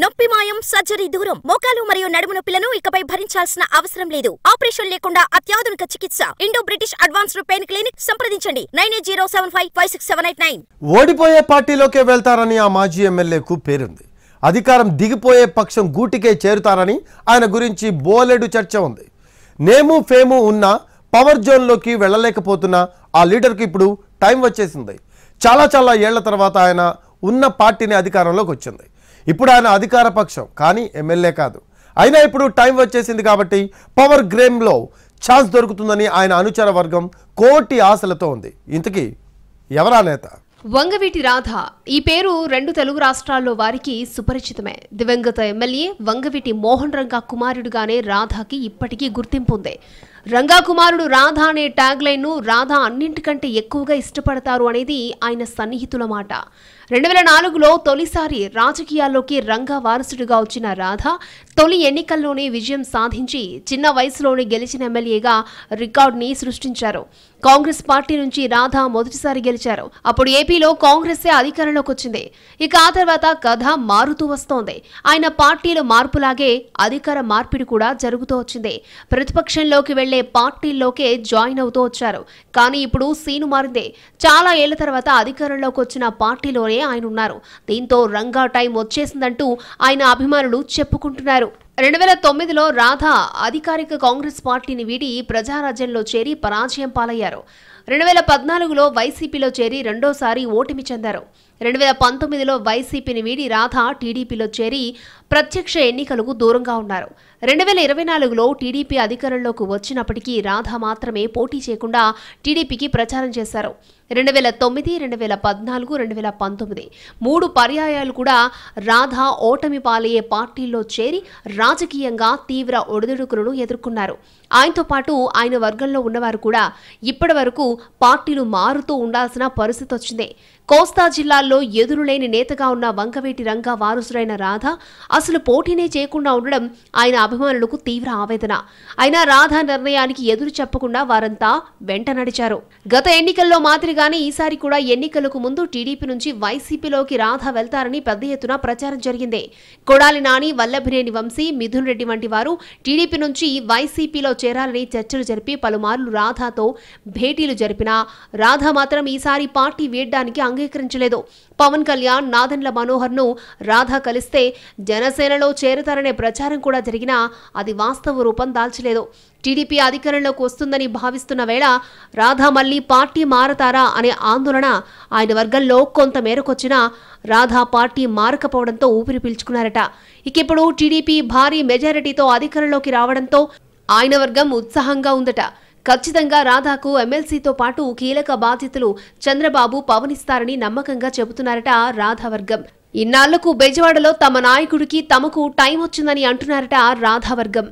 నొప్పి మాయం సర్జరీ దూరం మోకాలు మరియు నడుము నొప్పులను ఇకపై భరించాల్సిన అవసరం లేదు ఆపరేషన్ లేకుండా అత్యాధునిక చికిత్స Indo British advanced pain clinic సంప్రదించండి nine eight zero seven five five six seven eight nine ఓడిపోయే పార్టీలోకే వెళ్తారని ఆ మాజీ ఎమ్మెల్యేకు పేరుంది అధికారం దిగిపోయే పక్షం గూటికే చేరుతారని ఆయన గురించి బోలెడు చర్చ ఉంది నేము ఫేము ఉన్న పవర్ జోన్లోకి వెళ్ళలేకపోతున్న ఆ లీడర్కి ఇప్పుడు టైం వచ్చేసింది చాలా చాలా ఏళ్ల తర్వాత ఆయన ఉన్న పార్టీని అధికారంలోకి వచ్చింది ఇప్పుడు ఆయన అధికార పక్షం కానీ ఎమ్మెల్యే కాదు అయినా ఇప్పుడు టైం వచ్చేసింది కాబట్టి పవర్ గ్రేమ్లో ఛాన్స్ దొరుకుతుందని ఆయన అనుచర వర్గం కోటి ఆశలతో ఉంది ఇంతకీ ఎవరా నేత వంగవీటి రాధ ఈ పేరు రెండు తెలుగు రాష్ట్రాల్లో వారికి సుపరిచితమే దివంగత ఎమ్మెల్యే వంగవీటి మోహన్ రంగా కుమారుడుగానే రాధాకి ఇప్పటికీ గుర్తింపు ఉంది రంగాకుమారుడు రాధా అనే ట్యాగ్ లైన్ను రాధా అన్నింటికంటే ఎక్కువగా ఇష్టపడతారు అనేది ఆయన సన్నిహితుల మాట రెండు వేల నాలుగులో తొలిసారి రాజకీయాల్లోకి రంగా వారసుడిగా వచ్చిన రాధ తొలి ఎన్నికల్లోనే విజయం సాధించి చిన్న వయసులోనే గెలిచిన ఎమ్మెల్యేగా రికార్డుని సృష్టించారు కాంగ్రెస్ పార్టీ నుంచి రాధా మొదటిసారి గెలిచారు అప్పుడు ఏపీలో కాంగ్రెసే అధికారంలోకి వచ్చింది ఇక ఆ తర్వాత కథ మారుతూ వస్తోంది ఆయన పార్టీలో మార్పులాగే అధికార మార్పిడి కూడా జరుగుతూ వచ్చింది ప్రతిపక్షంలోకి వెళ్లి ఎమ్మెల్యే పార్టీల్లోకే జాయిన్ అవుతూ వచ్చారు కానీ ఇప్పుడు సీను మారిందే చాలా ఏళ్ల తర్వాత అధికారంలోకి వచ్చిన పార్టీలోనే ఆయన ఉన్నారు దీంతో రంగా టైం వచ్చేసిందంటూ ఆయన అభిమానులు చెప్పుకుంటున్నారు రెండు వేల తొమ్మిదిలో రాధా అధికారిక కాంగ్రెస్ పార్టీని వీడి ప్రజారాజ్యంలో చేరి పరాజయం పాలయ్యారు రెండు వేల పద్నాలుగులో వైసీపీలో చేరి రెండోసారి ఓటమి చెందారు రెండు వేల పంతొమ్మిదిలో వైసీపీని వీడి రాధా టీడీపీలో చేరి ప్రత్యక్ష ఎన్నికలకు దూరంగా ఉన్నారు రెండు వేల ఇరవై నాలుగులో టీడీపీ అధికారంలోకి వచ్చినప్పటికీ రాధా మాత్రమే పోటీ చేయకుండా టీడీపీకి ప్రచారం చేశారు రెండు వేల తొమ్మిది రెండు వేల పద్నాలుగు రెండు వేల పంతొమ్మిది మూడు పర్యాయాలు కూడా రాధా ఓటమి పాలయ్యే పార్టీల్లో చేరి రాజకీయంగా తీవ్ర ఒడిదుడుకులను ఎదుర్కొన్నారు ఆయనతో పాటు ఆయన వర్గంలో ఉన్నవారు కూడా ఇప్పటి వరకు పార్టీలు మారుతూ ఉండాల్సిన పరిస్థితి వచ్చింది కోస్తా జిల్లాల్లో ఎదురులేని నేతగా ఉన్న వంకవేటి రంగ వారసుడైన రాధ అసలు పోటీనే చేయకుండా ఉండడం ఆయన అభిమానులకు తీవ్ర ఆవేదన అయినా రాధ నిర్ణయానికి ఎదురు చెప్పకుండా వారంతా వెంట నడిచారు గత ఎన్నికల్లో మాదిరిగానే ఈసారి కూడా ఎన్నికలకు ముందు టీడీపీ నుంచి వైసీపీలోకి రాధ వెళ్తారని పెద్ద ఎత్తున ప్రచారం జరిగింది కొడాలి నాని వల్లభినేని వంశీ మిథున్ రెడ్డి వంటి వారు టీడీపీ నుంచి వైసీపీలో చేరాలని చర్చలు జరిపి పలుమార్లు రాధాతో భేటీలు జరిపినా రాధా మాత్రం ఈసారి పార్టీ వేయడానికి అంగీకరించలేదు పవన్ కళ్యాణ్ నాదన్ల మనోహర్ను రాధా కలిస్తే జనసేనలో చేరతారనే ప్రచారం కూడా జరిగినా అది వాస్తవ రూపం దాల్చలేదు టీడీపీ అధికారంలోకి వస్తుందని భావిస్తున్న వేళ రాధా మళ్లీ పార్టీ మారతారా అనే ఆందోళన ఆయన వర్గంలో కొంత మేరకొచ్చినా రాధా పార్టీ మారకపోవడంతో ఊపిరి పీల్చుకున్నారట ఇక ఇప్పుడు టీడీపీ భారీ మెజారిటీతో అధికారంలోకి రావడంతో ఆయన వర్గం ఉత్సాహంగా ఉందట ఖచ్చితంగా రాధాకు ఎమ్మెల్సీతో పాటు కీలక బాధ్యతలు చంద్రబాబు పవనిస్తారని నమ్మకంగా చెబుతున్నారట రాధావర్గం ఇన్నాళ్లకు బెజవాడలో తమ నాయకుడికి తమకు టైం వచ్చిందని అంటున్నారట రాధావర్గం